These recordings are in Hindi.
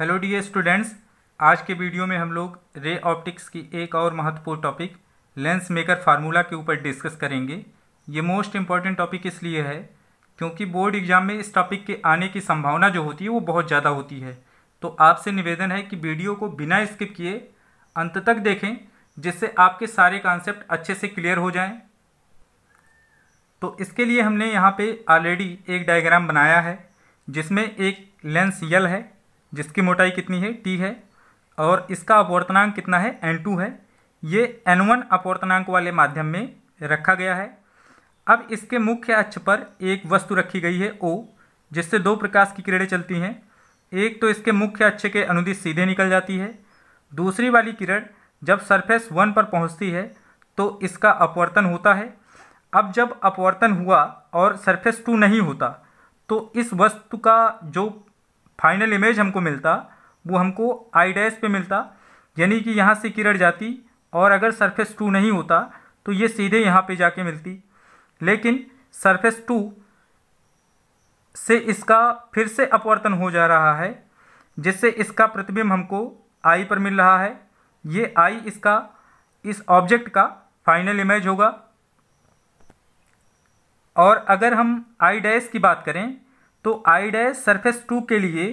हेलो डियर स्टूडेंट्स आज के वीडियो में हम लोग रे ऑप्टिक्स की एक और महत्वपूर्ण टॉपिक लेंस मेकर फार्मूला के ऊपर डिस्कस करेंगे ये मोस्ट इम्पॉर्टेंट टॉपिक इसलिए है क्योंकि बोर्ड एग्जाम में इस टॉपिक के आने की संभावना जो होती है वो बहुत ज़्यादा होती है तो आपसे निवेदन है कि वीडियो को बिना स्किप किए अंत तक देखें जिससे आपके सारे कॉन्सेप्ट अच्छे से क्लियर हो जाएँ तो इसके लिए हमने यहाँ पर ऑलरेडी एक डायग्राम बनाया है जिसमें एक लेंस यल है जिसकी मोटाई कितनी है टी है और इसका अपवर्तनांक कितना है एन टू है ये एन वन अपवर्तनांक वाले माध्यम में रखा गया है अब इसके मुख्य अक्ष पर एक वस्तु रखी गई है ओ जिससे दो प्रकाश की किरणें चलती हैं एक तो इसके मुख्य अक्ष के अनुदिश सीधे निकल जाती है दूसरी वाली किरण जब सरफेस वन पर पहुंचती है तो इसका अपवर्तन होता है अब जब अपवर्तन हुआ और सरफेस टू नहीं होता तो इस वस्तु का जो फाइनल इमेज हमको मिलता वो हमको आई डैश पर मिलता यानी कि यहाँ से किरण जाती और अगर सरफेस टू नहीं होता तो ये सीधे यहाँ पे जाके मिलती लेकिन सरफेस टू से इसका फिर से अपवर्तन हो जा रहा है जिससे इसका प्रतिबिंब हमको आई पर मिल रहा है ये आई इसका इस ऑब्जेक्ट का फाइनल इमेज होगा और अगर हम आई डैश की बात करें तो आई डैश सरफेस टू के लिए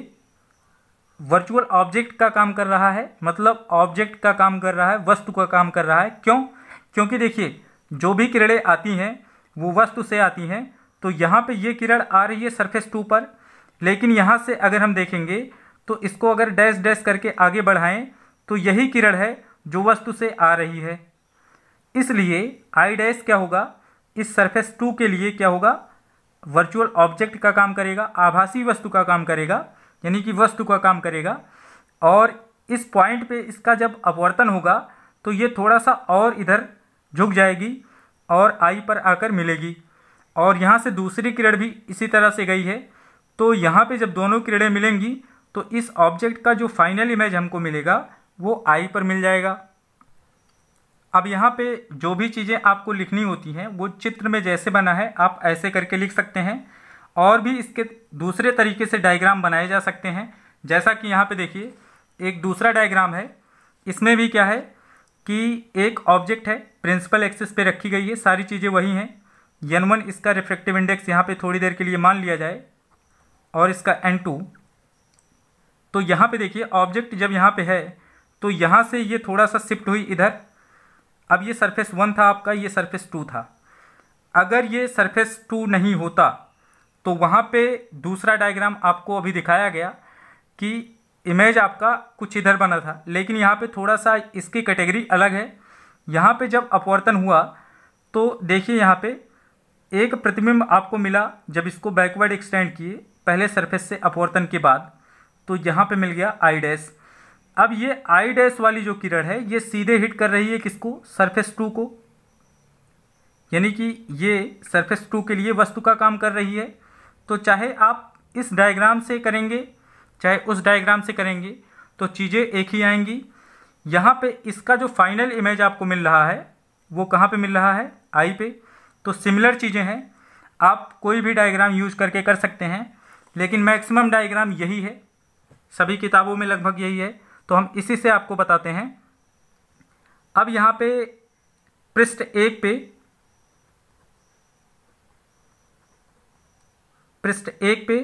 वर्चुअल ऑब्जेक्ट का काम कर रहा है मतलब ऑब्जेक्ट का काम कर रहा है वस्तु का काम कर रहा है क्यों क्योंकि देखिए जो भी किरणें आती हैं वो वस्तु से आती हैं तो यहाँ पे ये किरण आ रही है सरफेस टू पर लेकिन यहाँ से अगर हम देखेंगे तो इसको अगर डैश डैश करके आगे बढ़ाएं तो यही किरण है जो वस्तु से आ रही है इसलिए आई डैश क्या होगा इस सरफेस टू के लिए क्या होगा वर्चुअल ऑब्जेक्ट का काम करेगा आभासी वस्तु का काम करेगा यानी कि वस्तु का काम करेगा और इस पॉइंट पे इसका जब अपवर्तन होगा तो ये थोड़ा सा और इधर झुक जाएगी और आई पर आकर मिलेगी और यहाँ से दूसरी किरण भी इसी तरह से गई है तो यहाँ पे जब दोनों किरणें मिलेंगी तो इस ऑब्जेक्ट का जो फाइनल इमेज हमको मिलेगा वो आई पर मिल जाएगा अब यहाँ पे जो भी चीज़ें आपको लिखनी होती हैं वो चित्र में जैसे बना है आप ऐसे करके लिख सकते हैं और भी इसके दूसरे तरीके से डायग्राम बनाए जा सकते हैं जैसा कि यहाँ पे देखिए एक दूसरा डायग्राम है इसमें भी क्या है कि एक ऑब्जेक्ट है प्रिंसिपल एक्सिस पे रखी गई है सारी चीज़ें वही हैं यन वन इसका रिफ्लेक्टिव इंडेक्स यहाँ पे थोड़ी देर के लिए मान लिया जाए और इसका एन टू तो यहाँ पे देखिए ऑब्जेक्ट जब यहाँ पे है तो यहाँ से ये थोड़ा सा शिफ्ट हुई इधर अब ये सरफेस वन था आपका ये सरफेस टू था अगर ये सरफेस टू नहीं होता तो वहाँ पे दूसरा डायग्राम आपको अभी दिखाया गया कि इमेज आपका कुछ इधर बना था लेकिन यहाँ पे थोड़ा सा इसकी कैटेगरी अलग है यहाँ पे जब अपवर्तन हुआ तो देखिए यहाँ पे एक प्रतिबिंब आपको मिला जब इसको बैकवर्ड एक्सटेंड किए पहले सरफेस से अपवर्तन के बाद तो यहाँ पे मिल गया आई डैश अब ये आई डैश वाली जो किरण है ये सीधे हिट कर रही है किसको सरफेस टू को यानी कि ये सरफेस टू के लिए वस्तु का काम कर रही है तो चाहे आप इस डायग्राम से करेंगे चाहे उस डायग्राम से करेंगे तो चीज़ें एक ही आएंगी यहाँ पे इसका जो फाइनल इमेज आपको मिल रहा है वो कहाँ पे मिल रहा है आई पे तो सिमिलर चीज़ें हैं आप कोई भी डायग्राम यूज करके कर सकते हैं लेकिन मैक्सिमम डायग्राम यही है सभी किताबों में लगभग यही है तो हम इसी से आपको बताते हैं अब यहाँ पे पृष्ठ एक पे पृष्ठ एक पे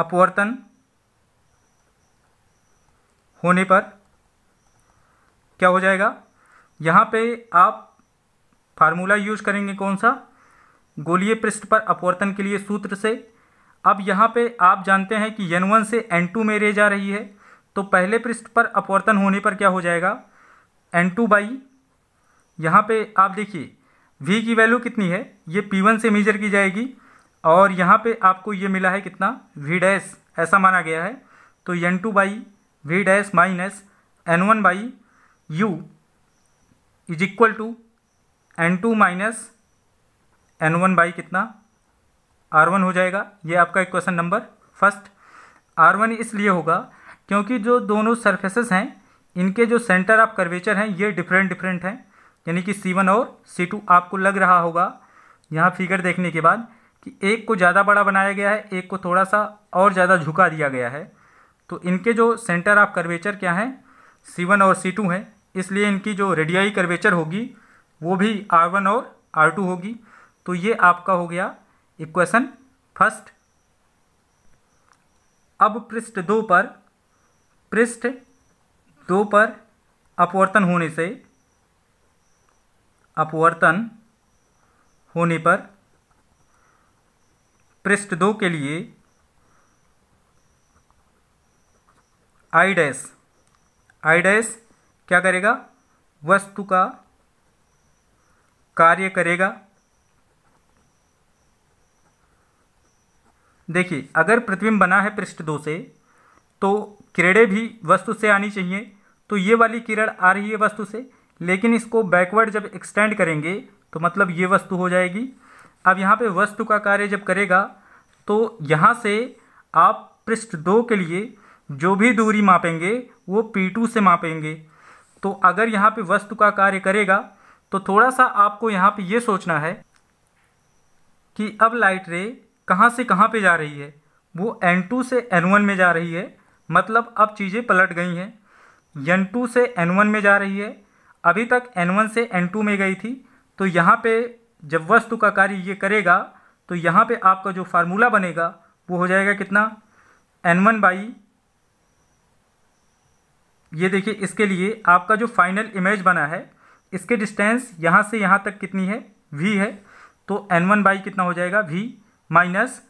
अपवर्तन होने पर क्या हो जाएगा यहाँ पे आप फार्मूला यूज करेंगे कौन सा गोलीय पृष्ठ पर अपवर्तन के लिए सूत्र से अब यहाँ पे आप जानते हैं कि एन वन से एन टू में रे जा रही है तो पहले पृष्ठ पर अपवर्तन होने पर क्या हो जाएगा एन टू बाई यहाँ पर आप देखिए v की वैल्यू कितनी है ये p1 से मेजर की जाएगी और यहाँ पे आपको ये मिला है कितना v डैश ऐसा माना गया है तो N two by V dash minus N one by you is equal to N two minus N one by कितना आर वन हो जाएगा ये आपका equation number first R one इसलिए होगा क्योंकि जो दोनों सरफेसेस हैं इनके जो सेंटर ऑफ कर्वेचर हैं ये डिफरेंट डिफरेंट हैं यानी कि सी और सी आपको लग रहा होगा यहाँ फिगर देखने के बाद कि एक को ज़्यादा बड़ा बनाया गया है एक को थोड़ा सा और ज़्यादा झुका दिया गया है तो इनके जो सेंटर ऑफ कर्वेचर क्या हैं सी वन और सी टू हैं इसलिए इनकी जो रेडियाई कर्वेचर होगी वो भी आर वन और आर टू होगी तो ये आपका हो गया इक्वेशन फर्स्ट अब पृष्ठ दो पर पृष्ठ दो पर अपवर्तन होने से अपवर्तन होने पर पृष्ठ दो के लिए आईडेस आईडेस क्या करेगा वस्तु का कार्य करेगा देखिए अगर प्रतिबिंब बना है पृष्ठ दो से तो किरणें भी वस्तु से आनी चाहिए तो ये वाली किरण आ रही है वस्तु से लेकिन इसको बैकवर्ड जब एक्सटेंड करेंगे तो मतलब ये वस्तु हो जाएगी अब यहाँ पे वस्तु का कार्य जब करेगा तो यहाँ से आप पृष्ठ दो के लिए जो भी दूरी मापेंगे वो टू से मापेंगे तो अगर यहाँ पे वस्तु का कार्य करेगा तो थोड़ा सा आपको यहाँ पे ये सोचना है कि अब लाइट रे कहाँ से कहाँ पे जा रही है वो N2 से N1 में जा रही है मतलब अब चीज़ें पलट गई हैं एन टू से एन वन में जा रही है अभी तक एन वन से एन टू में गई थी तो यहाँ पे जब वस्तु का कार्य ये करेगा तो यहाँ पे आपका जो फार्मूला बनेगा वो हो जाएगा कितना एन वन बाई ये देखिए इसके लिए आपका जो फाइनल इमेज बना है इसके डिस्टेंस यहाँ से यहाँ तक कितनी है वी है तो एन वन बाई कितना हो जाएगा V minus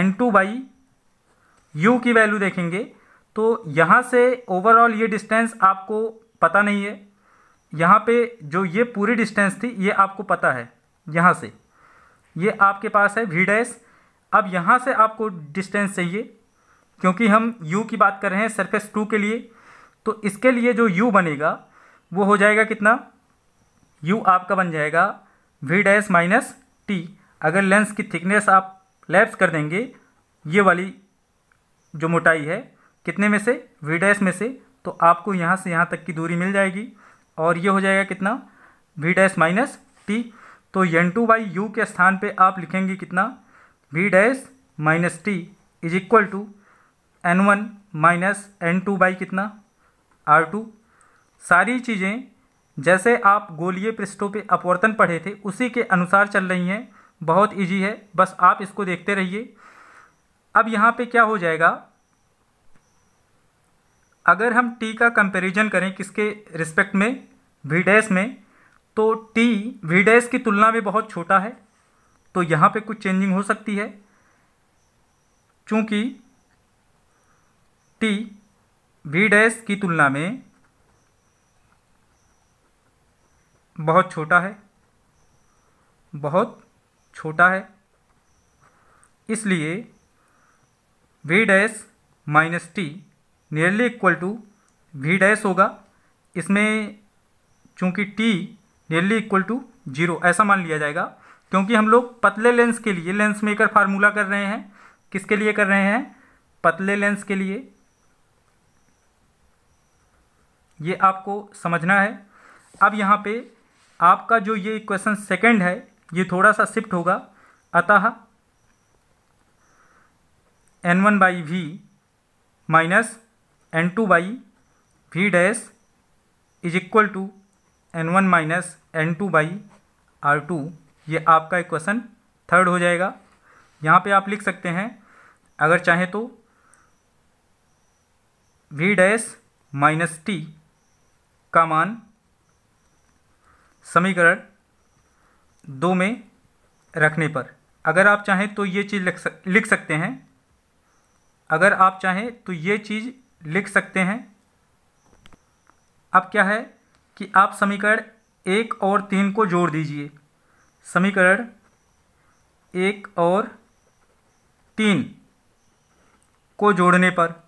N two by U की वैल्यू देखेंगे तो यहाँ से ओवरऑल ये डिस्टेंस आपको पता नहीं है यहाँ पे जो ये पूरी डिस्टेंस थी ये आपको पता है यहाँ से ये आपके पास है वी डैस अब यहाँ से आपको डिस्टेंस चाहिए क्योंकि हम यू की बात कर रहे हैं सरफेस टू के लिए तो इसके लिए जो यू बनेगा वो हो जाएगा कितना यू आपका बन जाएगा वी डैस माइनस टी अगर लेंस की थिकनेस आप लैप्स कर देंगे ये वाली जो मोटाई है कितने में से वी डैश में से तो आपको यहाँ से यहाँ तक की दूरी मिल जाएगी और ये हो जाएगा कितना वी डैश माइनस टी तो यन टू बाई यू के स्थान पे आप लिखेंगे कितना we dash minus T is equal to N one minus N two by कितना आर टू सारी चीज़ें जैसे आप गोलीय पृष्ठों पे अपवर्तन पढ़े थे उसी के अनुसार चल रही हैं बहुत ईजी है बस आप इसको देखते रहिए अब यहाँ पर क्या हो जाएगा अगर हम टी का कंपैरिजन करें किसके रिस्पेक्ट में वी डैश में तो टी वी डैश की तुलना में बहुत छोटा है तो यहाँ पे कुछ चेंजिंग हो सकती है चूँकि टी वी डैश की तुलना में बहुत छोटा है बहुत छोटा है इसलिए V dash minus T nearly equal to V dash होगा इसमें चूँकि T nearly equal to zero ऐसा मान लिया जाएगा क्योंकि हम लोग पतले लेंस के लिए लेंस मेकर फार्मूला कर रहे हैं किसके लिए कर रहे हैं पतले लेंस के लिए ये आपको समझना है अब यहाँ पे आपका जो ये इक्वेशन सेकंड है ये थोड़ा सा शिफ्ट होगा अतः N one by we minus N two by V dash is equal to N one minus N two by are two ये आपका इक्वेशन थर्ड हो जाएगा यहाँ पे आप लिख सकते हैं अगर चाहें तो वी डैश माइनस टी का मान समीकरण दो में रखने पर अगर आप चाहें तो ये चीज़ लिख सकते हैं अगर आप चाहें तो ये चीज़ लिख सकते हैं अब क्या है कि आप समीकरण एक और तीन को जोड़ दीजिए समीकरण एक और तीन को जोड़ने पर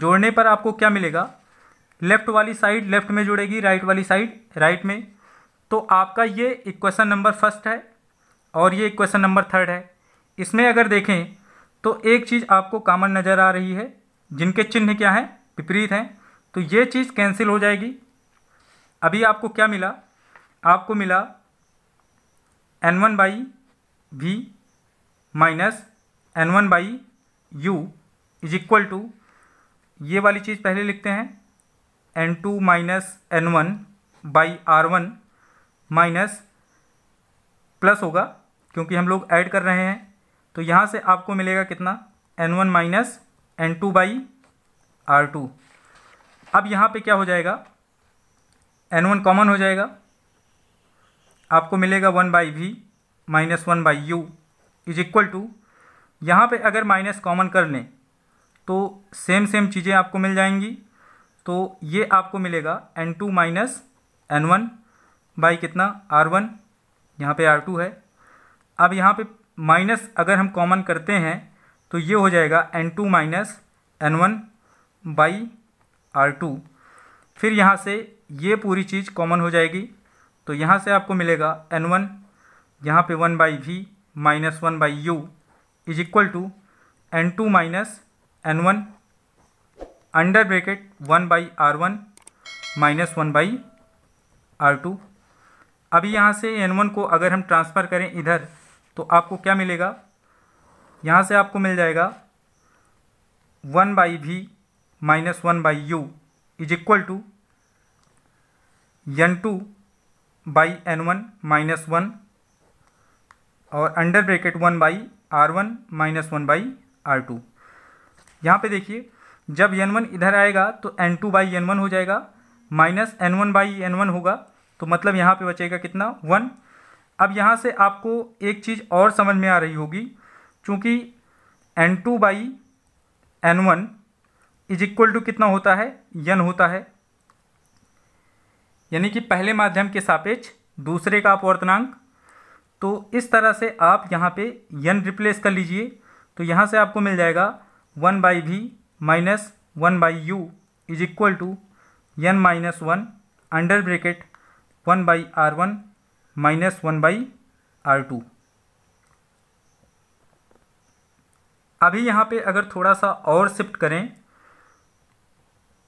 जोड़ने पर आपको क्या मिलेगा लेफ्ट वाली साइड लेफ्ट में जुड़ेगी राइट वाली साइड राइट में तो आपका ये इक्वेशन नंबर फर्स्ट है और ये इक्वेशन नंबर थर्ड है इसमें अगर देखें तो एक चीज़ आपको कामन नज़र आ रही है जिनके चिन्ह क्या हैं विपरीत हैं तो ये चीज़ कैंसिल हो जाएगी अभी आपको क्या मिला आपको मिला N one by we minus N one by you is equal to ये वाली चीज़ पहले लिखते हैं N two minus N one by are one minus plus होगा क्योंकि हम लोग ऐड कर रहे हैं तो यहाँ से आपको मिलेगा कितना N one minus N two by are two अब यहाँ पे क्या हो जाएगा एन वन कॉमन हो जाएगा आपको मिलेगा one by we minus one by you is equal to यहाँ पे अगर माइनस कॉमन कर लें तो सेम सेम चीज़ें आपको मिल जाएंगी तो ये आपको मिलेगा N two minus N one by कितना आर वन यहाँ पर आर टू है अब यहाँ पे माइनस अगर हम कॉमन करते हैं तो ये हो जाएगा N two minus N one by are two फिर यहाँ से ये पूरी चीज़ कॉमन हो जाएगी तो यहाँ से आपको मिलेगा एन वन यहाँ पर one by we minus one by you is equal to N two minus N one under bracket one by are one minus one by are two अभी यहाँ से एन वन को अगर हम ट्रांसफ़र करें इधर तो आपको क्या मिलेगा यहाँ से आपको मिल जाएगा one by we minus one by you is equal to N two by N one minus one और under bracket one by are one minus one by are two यहाँ पर देखिए जब एन वन इधर आएगा तो N two by N one हो जाएगा minus N one by N one होगा तो मतलब यहाँ पे बचेगा कितना वन अब यहाँ से आपको एक चीज़ और समझ में आ रही होगी क्योंकि N two by N one is equal to कितना होता है यन होता है यानी कि पहले माध्यम के सापेक्ष दूसरे का अपवर्तनांक तो इस तरह से आप यहाँ पे यन रिप्लेस कर लीजिए तो यहाँ से आपको मिल जाएगा one by V minus one by you is equal to N minus one under bracket one by are one minus one by are two अभी यहाँ पे अगर थोड़ा सा और शिफ्ट करें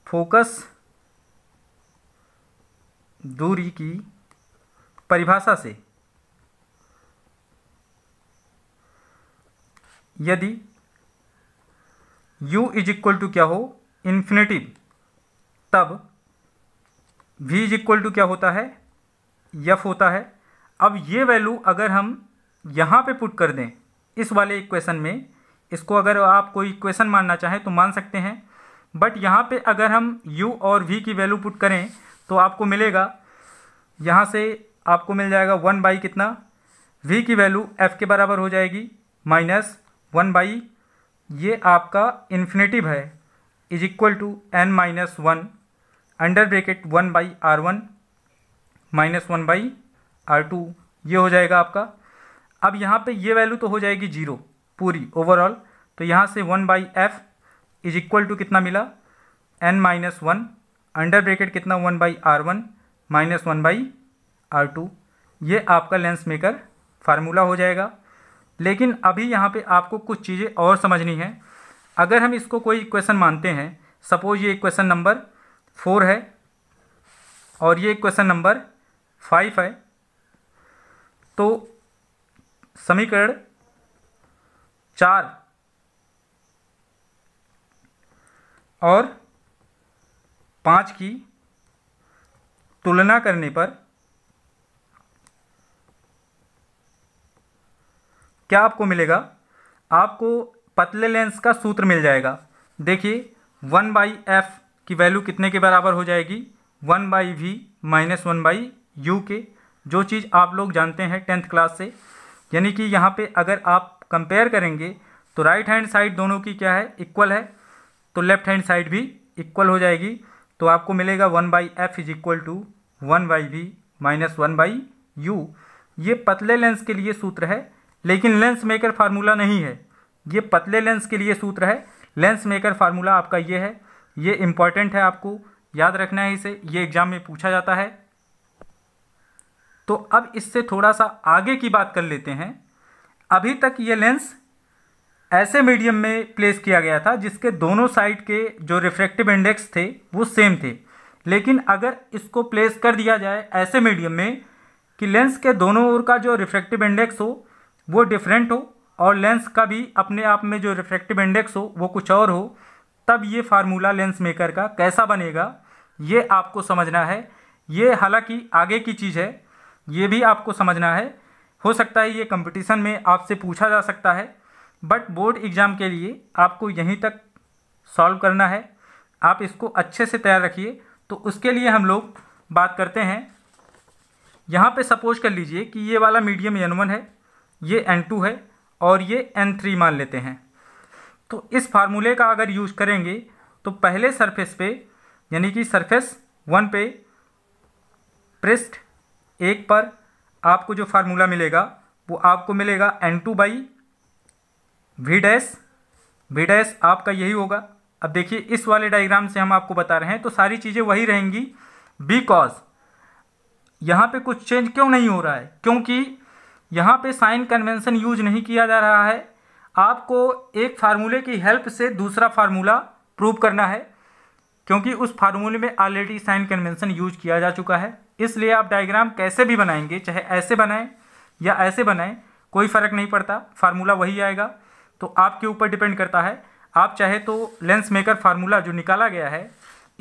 फोकस दूरी की परिभाषा से यदि u इज इक्वल टू क्या हो इन्फिनेटिव तब v इज इक्वल टू क्या होता है यफ होता है अब ये वैल्यू अगर हम यहाँ पे पुट कर दें इस वाले इक्वेशन में इसको अगर आप कोई इक्वेशन मानना चाहें तो मान सकते हैं बट यहाँ पे अगर हम u और v की वैल्यू पुट करें तो आपको मिलेगा यहाँ से आपको मिल जाएगा वन बाई कितना v की वैल्यू f के बराबर हो जाएगी माइनस वन बाई ये आपका इन्फिनेटिव है is equal to N minus one under bracket one by are one minus one by are two ये हो जाएगा आपका अब यहाँ पे ये वैल्यू तो हो जाएगी जीरो पूरी ओवरऑल तो यहाँ से one by f is equal to कितना मिला n minus one under bracket कितना one by are one minus one by are two ये आपका लेंस मेकर फार्मूला हो जाएगा लेकिन अभी यहाँ पे आपको कुछ चीज़ें और समझनी है अगर हम इसको कोई इक्वेशन मानते हैं सपोज ये इक्वेशन नंबर फोर है और ये इक्वेशन नंबर फाइव है तो समीकरण चार और पाँच की तुलना करने पर क्या आपको मिलेगा आपको पतले लेंस का सूत्र मिल जाएगा देखिए वन बाई एफ की वैल्यू कितने के बराबर हो जाएगी one by we minus one by u के जो चीज़ आप लोग जानते हैं टेंथ क्लास से यानी कि यहाँ पे अगर आप कंपेयर करेंगे तो राइट हैंड साइड दोनों की क्या है इक्वल है तो लेफ्ट हैंड साइड भी इक्वल हो जाएगी तो आपको मिलेगा one by f is equal to one by we minus one by u ये पतले लेंस के लिए सूत्र है लेकिन लेंस मेकर फार्मूला नहीं है ये पतले लेंस के लिए सूत्र है लेंस मेकर फार्मूला आपका ये है ये इम्पॉर्टेंट है आपको याद रखना है इसे ये एग्ज़ाम में पूछा जाता है तो अब इससे थोड़ा सा आगे की बात कर लेते हैं अभी तक ये लेंस ऐसे मीडियम में प्लेस किया गया था जिसके दोनों साइड के जो रिफ्रैक्टिव इंडेक्स थे वो सेम थे लेकिन अगर इसको प्लेस कर दिया जाए ऐसे मीडियम में कि लेंस के दोनों ओर का जो रिफ्रैक्टिव इंडेक्स हो वो डिफरेंट हो और लेंस का भी अपने आप में जो रिफ्रैक्टिव इंडेक्स हो वो कुछ और हो तब ये फार्मूला लेंस मेकर का कैसा बनेगा ये आपको समझना है ये हालांकि आगे की चीज़ है ये भी आपको समझना है हो सकता है ये कंपटीशन में आपसे पूछा जा सकता है बट बोर्ड एग्ज़ाम के लिए आपको यहीं तक सॉल्व करना है आप इसको अच्छे से तैयार रखिए तो उसके लिए हम लोग बात करते हैं यहाँ पे सपोज कर लीजिए कि ये वाला मीडियम एन वन है ये एन टू है और ये एन थ्री मान लेते हैं तो इस फार्मूले का अगर यूज़ करेंगे तो पहले सरफेस पे यानी कि सरफेस वन पे पृष्ठ एक पर आपको जो फार्मूला मिलेगा वो आपको मिलेगा N two by v dash v dash आपका यही होगा अब देखिए इस वाले डायग्राम से हम आपको बता रहे हैं तो सारी चीज़ें वही रहेंगी बिकॉज यहाँ पे कुछ चेंज क्यों नहीं हो रहा है क्योंकि यहाँ पे साइन कन्वेंशन यूज नहीं किया जा रहा है आपको एक फार्मूले की हेल्प से दूसरा फार्मूला प्रूव करना है क्योंकि उस फार्मूले में ऑलरेडी साइन कन्वेंशन यूज किया जा चुका है इसलिए आप डायग्राम कैसे भी बनाएंगे चाहे ऐसे बनाएं या ऐसे बनाएं कोई फ़र्क नहीं पड़ता फार्मूला वही आएगा तो आपके ऊपर डिपेंड करता है आप चाहे तो लेंस मेकर फार्मूला जो निकाला गया है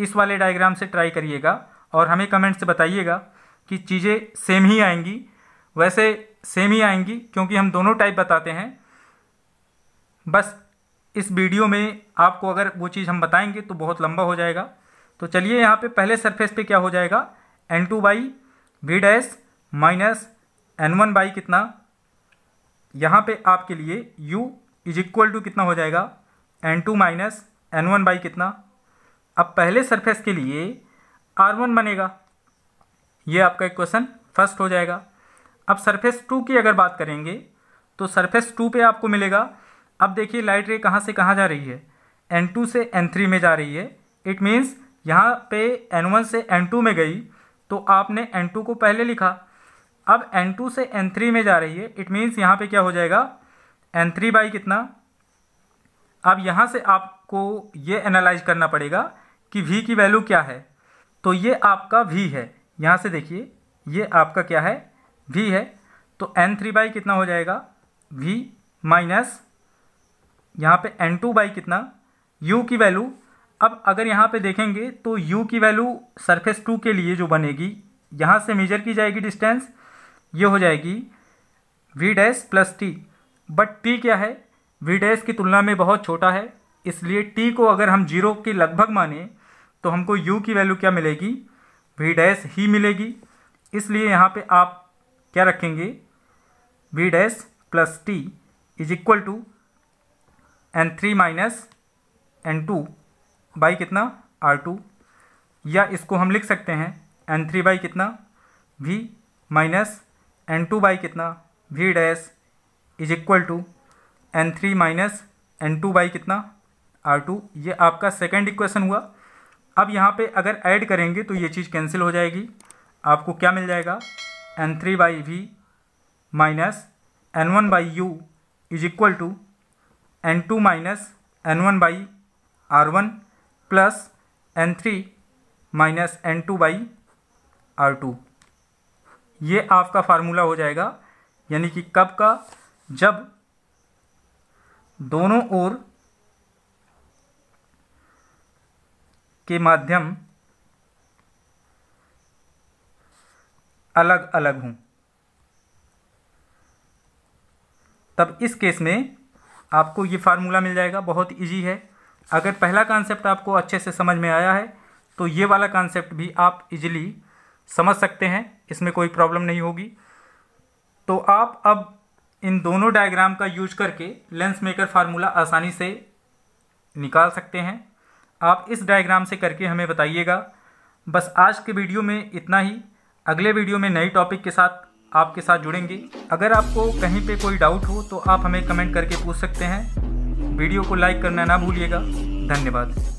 इस वाले डायग्राम से ट्राई करिएगा और हमें कमेंट से बताइएगा कि चीज़ें सेम ही आएंगी वैसे सेम ही आएंगी क्योंकि हम दोनों टाइप बताते हैं बस इस वीडियो में आपको अगर वो चीज़ हम बताएंगे तो बहुत लंबा हो जाएगा तो चलिए यहाँ पे पहले सरफेस पे क्या हो जाएगा N two by v dash minus N one by कितना यहाँ पे आपके लिए u इज इक्वल टू कितना हो जाएगा N two minus N one by कितना अब पहले सरफेस के लिए आर वन बनेगा ये आपका इक्वेशन फर्स्ट हो जाएगा अब सरफेस टू की अगर बात करेंगे तो सरफेस टू पे आपको मिलेगा अब देखिए लाइट रे कहाँ से कहाँ जा रही है एन टू से एन थ्री में जा रही है इट मीन्स यहाँ पे एन वन से एन टू में गई तो आपने एन टू को पहले लिखा अब एन टू से एन थ्री में जा रही है इट मीन्स यहाँ पे क्या हो जाएगा एन थ्री बाई कितना अब यहाँ से आपको ये एनालाइज करना पड़ेगा कि वी की वैल्यू क्या है तो ये आपका वी है यहाँ से देखिए ये आपका क्या है वी है तो एन थ्री बाई कितना हो जाएगा वी माइनस यहाँ पे एन टू बाई कितना यू की वैल्यू अब अगर यहाँ पे देखेंगे तो u की वैल्यू सरफेस टू के लिए जो बनेगी यहाँ से मेजर की जाएगी डिस्टेंस ये हो जाएगी v dash plus t but t क्या है v डैस की तुलना में बहुत छोटा है इसलिए t को अगर हम जीरो के लगभग माने तो हमको u की वैल्यू क्या मिलेगी v डैस ही मिलेगी इसलिए यहाँ पे आप क्या रखेंगे v dash plus t is equal to n three minus N two by कितना आर टू या इसको हम लिख सकते हैं एन थ्री बाई कितना v minus N two by कितना we dash is equal to n three minus N two by कितना आर टू ये आपका सेकेंड इक्वेशन हुआ अब यहाँ पे अगर ऐड करेंगे तो ये चीज़ कैंसिल हो जाएगी आपको क्या मिल जाएगा n three by we minus N one by you is equal to N two minus N one by are one plus n three minus N two by are two ये आपका फार्मूला हो जाएगा यानी कि कब का जब दोनों ओर के माध्यम अलग अलग हों तब इस केस में आपको ये फार्मूला मिल जाएगा बहुत इजी है अगर पहला कॉन्सेप्ट आपको अच्छे से समझ में आया है तो ये वाला कॉन्सेप्ट भी आप इजीली समझ सकते हैं इसमें कोई प्रॉब्लम नहीं होगी तो आप अब इन दोनों डायग्राम का यूज करके लेंस मेकर फार्मूला आसानी से निकाल सकते हैं आप इस डायग्राम से करके हमें बताइएगा बस आज के वीडियो में इतना ही अगले वीडियो में नए टॉपिक के साथ आपके साथ जुड़ेंगे अगर आपको कहीं पे कोई डाउट हो तो आप हमें कमेंट करके पूछ सकते हैं वीडियो को लाइक करना ना भूलिएगा धन्यवाद